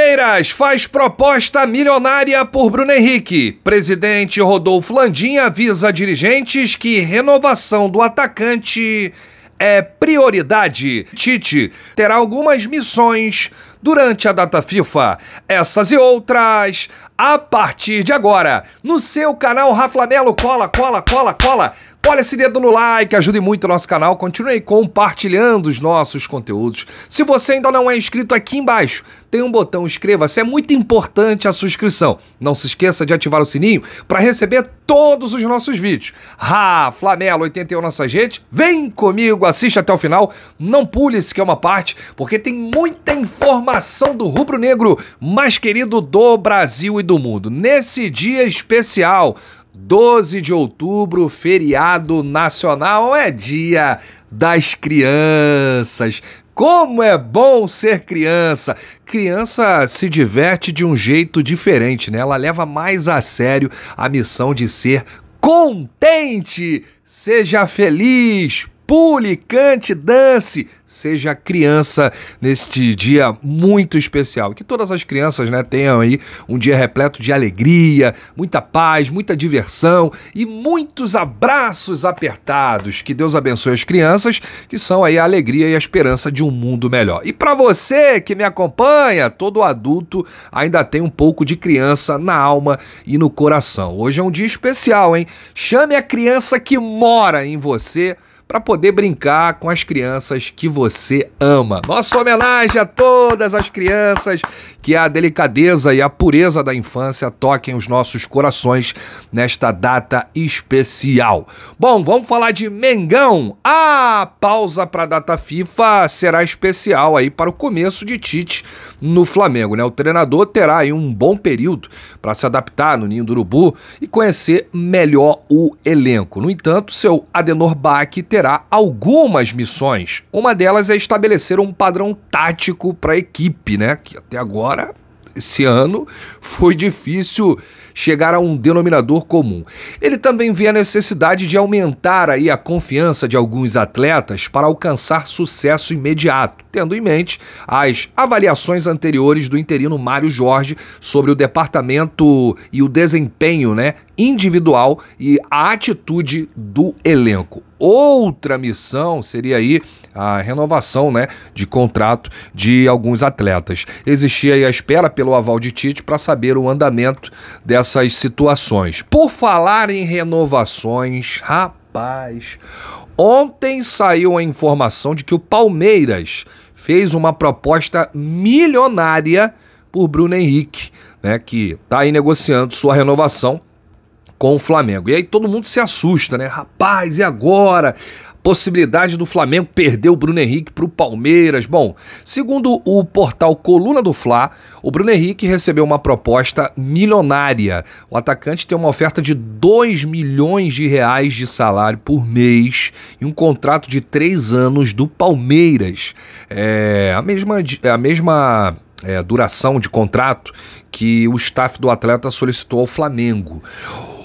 Palmeiras faz proposta milionária por Bruno Henrique. Presidente Rodolfo Landim avisa dirigentes que renovação do atacante é prioridade. Tite terá algumas missões durante a data FIFA. Essas e outras a partir de agora no seu canal Raflanelo. Cola, cola, cola, cola. Olha esse dedo no like, ajude muito o nosso canal, continue compartilhando os nossos conteúdos. Se você ainda não é inscrito, aqui embaixo tem um botão inscreva-se, é muito importante a sua inscrição. Não se esqueça de ativar o sininho para receber todos os nossos vídeos. Ah, Flamelo 81 nossa gente, vem comigo, assiste até o final, não pule esse que é uma parte, porque tem muita informação do rubro negro mais querido do Brasil e do mundo. Nesse dia especial, 12 de outubro, feriado nacional, é dia das crianças. Como é bom ser criança! Criança se diverte de um jeito diferente, né? Ela leva mais a sério a missão de ser contente. Seja feliz, pule, cante, dance, seja criança neste dia muito especial. Que todas as crianças, né, tenham aí um dia repleto de alegria, muita paz, muita diversão e muitos abraços apertados. Que Deus abençoe as crianças, que são aí a alegria e a esperança de um mundo melhor. E para você que me acompanha, todo adulto ainda tem um pouco de criança na alma e no coração. Hoje é um dia especial, hein? Chame a criança que mora em você para poder brincar com as crianças que você ama. Nossa homenagem a todas as crianças que a delicadeza e a pureza da infância toquem os nossos corações nesta data especial. Bom, vamos falar de Mengão. A pausa para a data FIFA será especial aí para o começo de Tite no Flamengo, né? O treinador terá aí um bom período para se adaptar no Ninho do Urubu e conhecer melhor o elenco. No entanto, seu Adenor Bach terá terá algumas missões. Uma delas é estabelecer um padrão tático para a equipe, né? Que até agora, esse ano, foi difícil chegar a um denominador comum. Ele também vê a necessidade de aumentar aí a confiança de alguns atletas para alcançar sucesso imediato, tendo em mente as avaliações anteriores do interino Mário Jorge sobre o departamento e o desempenho, né, individual e a atitude do elenco. Outra missão seria aí a renovação né, de contrato de alguns atletas. Existia aí a espera pelo aval de Tite para saber saber o andamento dessas situações. Por falar em renovações, rapaz, ontem saiu a informação de que o Palmeiras fez uma proposta milionária por Bruno Henrique, né, que tá aí negociando sua renovação com o Flamengo. E aí todo mundo se assusta, né? Rapaz, e agora? Possibilidade do Flamengo perder o Bruno Henrique para o Palmeiras. Bom, segundo o portal Coluna do Fla, o Bruno Henrique recebeu uma proposta milionária. O atacante tem uma oferta de 2 milhões de reais de salário por mês e um contrato de 3 anos do Palmeiras. É a mesma. A mesma é, duração de contrato que o staff do atleta solicitou ao Flamengo.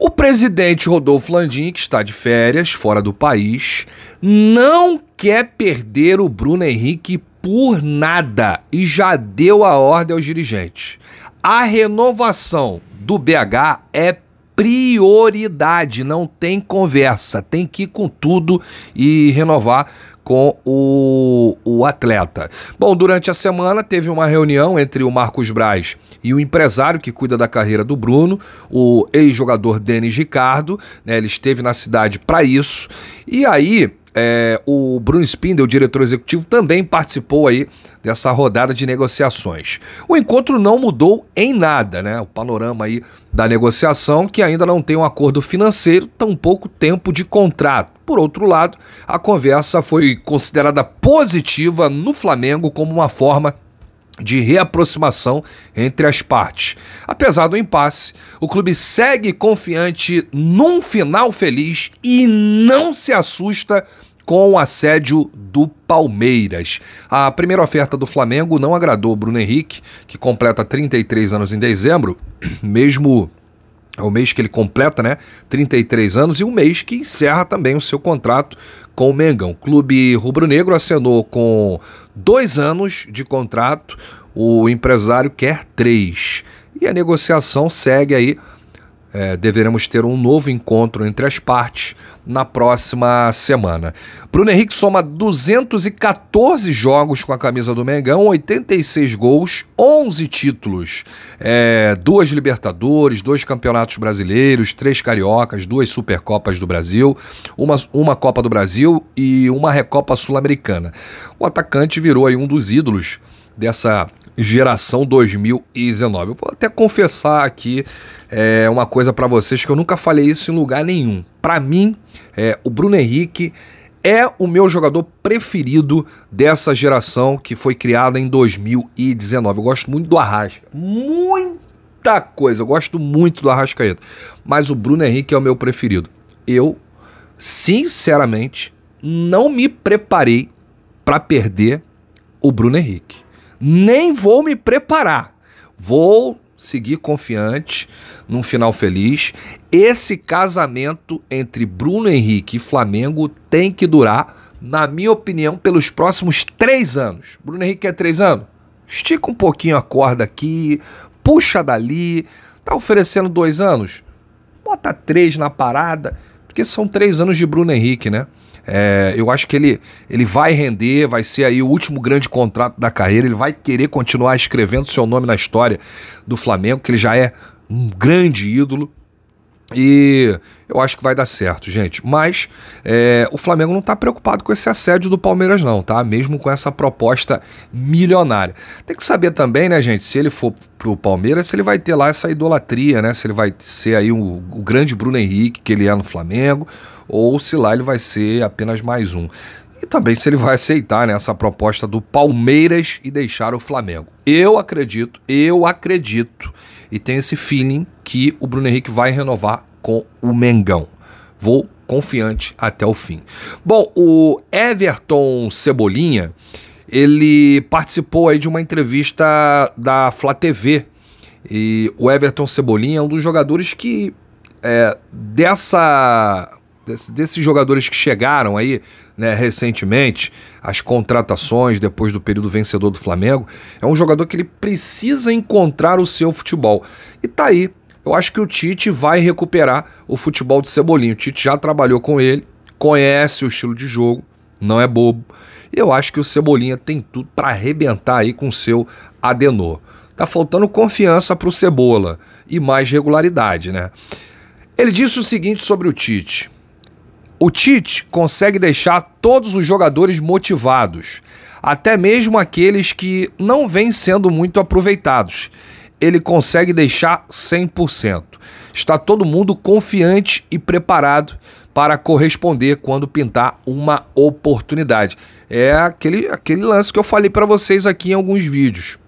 O presidente Rodolfo Landim, que está de férias fora do país, não quer perder o Bruno Henrique por nada e já deu a ordem aos dirigentes. A renovação do BH é prioridade, não tem conversa, tem que ir com tudo e renovar com o, o atleta. Bom, durante a semana teve uma reunião entre o Marcos Braz e o empresário que cuida da carreira do Bruno, o ex-jogador Denis Ricardo. Né, ele esteve na cidade para isso. E aí é, o Bruno Spindel, diretor executivo, também participou aí dessa rodada de negociações. O encontro não mudou em nada, né? O panorama aí da negociação, que ainda não tem um acordo financeiro, tampouco tempo de contrato. Por outro lado, a conversa foi considerada positiva no Flamengo como uma forma de reaproximação entre as partes. Apesar do impasse, o clube segue confiante num final feliz e não se assusta com o assédio do Palmeiras. A primeira oferta do Flamengo não agradou Bruno Henrique, que completa 33 anos em dezembro, mesmo é o mês que ele completa, né? 33 anos e um mês que encerra também o seu contrato com o Mengão. O clube rubro-negro assinou com dois anos de contrato, o empresário quer três. E a negociação segue aí é, deveremos ter um novo encontro entre as partes na próxima semana. Bruno Henrique soma 214 jogos com a camisa do Mengão, 86 gols, 11 títulos, é, duas Libertadores, dois Campeonatos Brasileiros, três Cariocas, duas Supercopas do Brasil, uma, uma Copa do Brasil e uma Recopa Sul-Americana. O atacante virou aí um dos ídolos dessa geração 2019. Eu vou até confessar aqui é, uma coisa para vocês que eu nunca falei isso em lugar nenhum. Para mim, é, o Bruno Henrique é o meu jogador preferido dessa geração que foi criada em 2019. Eu gosto muito do Arrasca. Muita coisa. Eu gosto muito do Arrascaeta. Mas o Bruno Henrique é o meu preferido. Eu, sinceramente, não me preparei para perder o Bruno Henrique nem vou me preparar. Vou seguir confiante, num final feliz. Esse casamento entre Bruno Henrique e Flamengo tem que durar, na minha opinião, pelos próximos três anos. Bruno Henrique quer três anos? Estica um pouquinho a corda aqui, puxa dali. Tá oferecendo dois anos? Bota três na parada, porque são três anos de Bruno Henrique, né? É, eu acho que ele, ele vai render, vai ser aí o último grande contrato da carreira. Ele vai querer continuar escrevendo seu nome na história do Flamengo, que ele já é um grande ídolo. E eu acho que vai dar certo, gente. Mas é, o Flamengo não está preocupado com esse assédio do Palmeiras, não, tá? Mesmo com essa proposta milionária. Tem que saber também, né, gente, se ele for pro Palmeiras, se ele vai ter lá essa idolatria, né? Se ele vai ser aí o, o grande Bruno Henrique que ele é no Flamengo, ou se lá ele vai ser apenas mais um. E também se ele vai aceitar né, essa proposta do Palmeiras e deixar o Flamengo. Eu acredito, eu acredito e tenho esse feeling que o Bruno Henrique vai renovar com o Mengão. Vou confiante até o fim. Bom, o Everton Cebolinha, ele participou aí de uma entrevista da Fla TV. E o Everton Cebolinha é um dos jogadores que é, dessa desse, desses jogadores que chegaram aí né, recentemente, as contratações depois do período vencedor do Flamengo, é um jogador que ele precisa encontrar o seu futebol. E tá aí. Eu acho que o Tite vai recuperar o futebol de Cebolinha. O Tite já trabalhou com ele, conhece o estilo de jogo, não é bobo. E eu acho que o Cebolinha tem tudo para arrebentar aí com o seu Adenor. Tá faltando confiança para o Cebola e mais regularidade, né? Ele disse o seguinte sobre o Tite: o Tite consegue deixar todos os jogadores motivados, até mesmo aqueles que não vêm sendo muito aproveitados. Ele consegue deixar 100%. Está todo mundo confiante e preparado para corresponder quando pintar uma oportunidade. É aquele, aquele lance que eu falei para vocês aqui em alguns vídeos.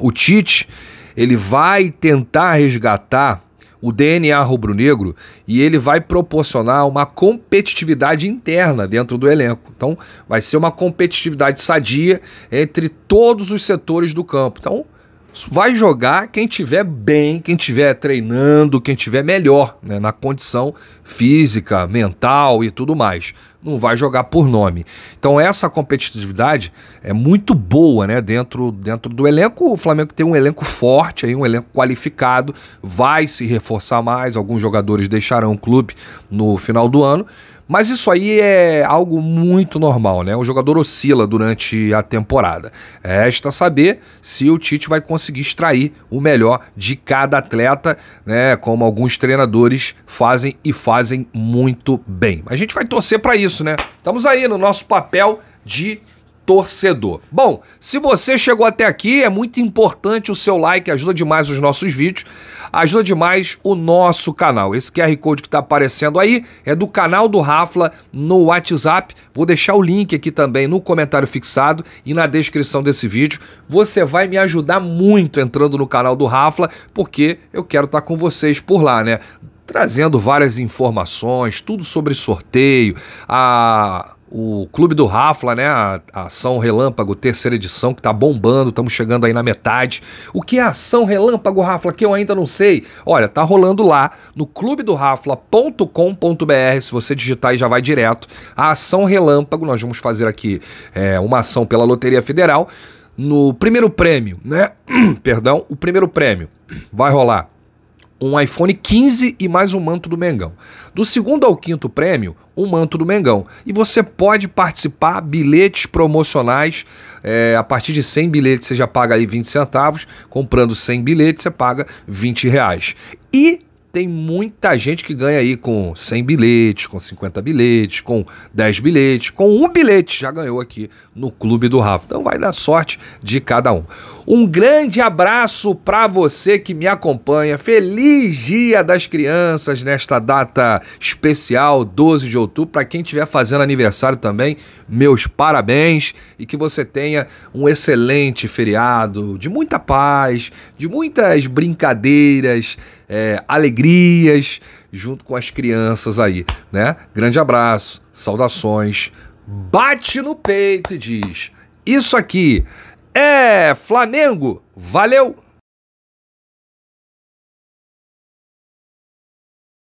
O Tite, ele vai tentar resgatar o DNA rubro-negro e ele vai proporcionar uma competitividade interna dentro do elenco. Então, vai ser uma competitividade sadia entre todos os setores do campo. Então, vai jogar quem tiver bem, quem tiver treinando, quem tiver melhor, né, na condição física, mental e tudo mais. Não vai jogar por nome. Então essa competitividade é muito boa, né, dentro, dentro do elenco. O Flamengo tem um elenco forte aí, um elenco qualificado, vai se reforçar mais, alguns jogadores deixarão o clube no final do ano mas isso aí é algo muito normal, né? O jogador oscila durante a temporada. Resta saber se o Tite vai conseguir extrair o melhor de cada atleta, né? Como alguns treinadores fazem e fazem muito bem. A gente vai torcer para isso, né? Estamos aí no nosso papel de torcedor. Bom, se você chegou até aqui, é muito importante o seu like, ajuda demais os nossos vídeos ajuda demais o nosso canal. Esse QR Code que está aparecendo aí é do canal do Rafla no WhatsApp. Vou deixar o link aqui também no comentário fixado e na descrição desse vídeo. Você vai me ajudar muito entrando no canal do Rafla, porque eu quero estar tá com vocês por lá, né? Trazendo várias informações, tudo sobre sorteio, a o Clube do Rafla, né? A, Ação Relâmpago, terceira edição, que tá bombando, estamos chegando aí na metade. O que é Ação Relâmpago, Rafla, que eu ainda não sei? Olha, tá rolando lá no clubedorafla.com.br, se você digitar aí já vai direto. A Ação Relâmpago, nós vamos fazer aqui é, uma ação pela Loteria Federal. No primeiro prêmio, né? Perdão, o primeiro prêmio vai rolar um iPhone 15 e mais um manto do Mengão. Do segundo ao quinto prêmio, um manto do Mengão. E você pode participar bilhetes promocionais. É, a partir de 100 bilhetes você já paga aí 20 centavos. Comprando 100 bilhetes você paga 20 reais. E tem muita gente que ganha aí com 100 bilhetes, com 50 bilhetes, com 10 bilhetes, com um bilhete já ganhou aqui no Clube do Rafa. Então vai dar sorte de cada um. Um grande abraço para você que me acompanha. Feliz Dia das Crianças nesta data especial, 12 de outubro. Para quem estiver fazendo aniversário também, meus parabéns e que você tenha um excelente feriado, de muita paz, de muitas brincadeiras, é, alegrias junto com as crianças aí, né? Grande abraço, saudações, bate no peito e diz: Isso aqui é Flamengo! Valeu!